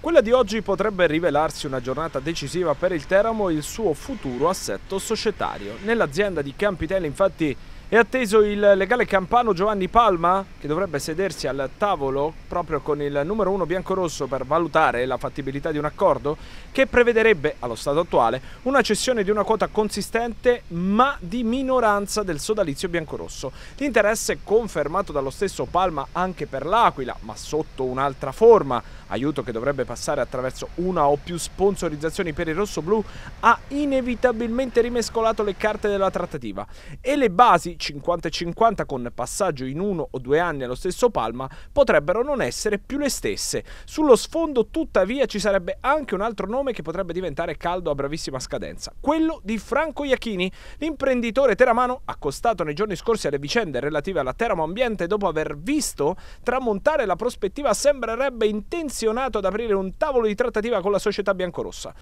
Quella di oggi potrebbe rivelarsi una giornata decisiva per il Teramo e il suo futuro assetto societario. Nell'azienda di Campitella infatti è atteso il legale campano Giovanni Palma, che dovrebbe sedersi al tavolo proprio con il numero 1 biancorosso per valutare la fattibilità di un accordo che prevederebbe, allo stato attuale, una cessione di una quota consistente ma di minoranza del sodalizio biancorosso. L'interesse confermato dallo stesso Palma anche per l'Aquila, ma sotto un'altra forma, aiuto che dovrebbe passare attraverso una o più sponsorizzazioni per il rossoblù, ha inevitabilmente rimescolato le carte della trattativa e le basi 50-50 con passaggio in uno o due anni allo stesso Palma potrebbero non essere più le stesse. Sullo sfondo tuttavia ci sarebbe anche un altro nome che potrebbe diventare caldo a bravissima scadenza, quello di Franco Iachini, l'imprenditore teramano accostato nei giorni scorsi alle vicende relative alla Teramo Ambiente dopo aver visto tramontare la prospettiva sembrerebbe intenzionato ad aprire un tavolo di trattativa con la società biancorossa.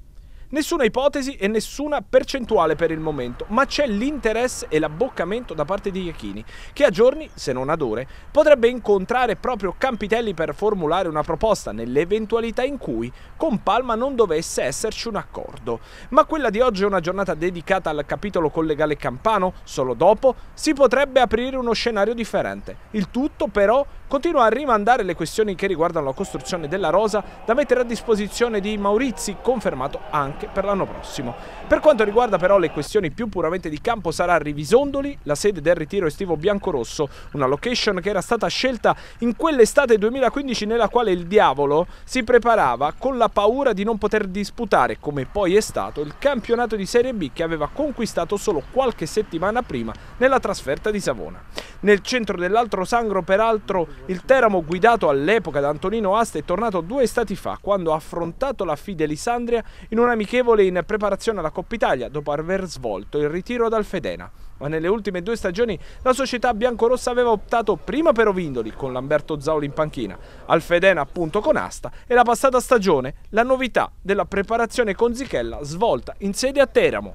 Nessuna ipotesi e nessuna percentuale per il momento, ma c'è l'interesse e l'abboccamento da parte di Iachini, che a giorni, se non ad ore, potrebbe incontrare proprio Campitelli per formulare una proposta nell'eventualità in cui con Palma non dovesse esserci un accordo. Ma quella di oggi è una giornata dedicata al capitolo collegale campano, solo dopo si potrebbe aprire uno scenario differente. Il tutto però continua a rimandare le questioni che riguardano la costruzione della rosa da mettere a disposizione di Maurizi, confermato anche anche per l'anno prossimo. Per quanto riguarda però le questioni più puramente di campo sarà Rivisondoli, la sede del ritiro estivo biancorosso, una location che era stata scelta in quell'estate 2015 nella quale il diavolo si preparava con la paura di non poter disputare, come poi è stato, il campionato di Serie B che aveva conquistato solo qualche settimana prima nella trasferta di Savona. Nel centro dell'altro sangro, peraltro, il Teramo guidato all'epoca da Antonino Asta è tornato due estati fa, quando ha affrontato la Fidelisandria in un'amicizia amichevole in preparazione alla Coppa Italia dopo aver svolto il ritiro dal Fedena. Ma nelle ultime due stagioni la società biancorossa aveva optato prima per Ovindoli con Lamberto Zauli in panchina, al Fedena appunto con Asta e la passata stagione la novità della preparazione con Zichella svolta in sede a Teramo.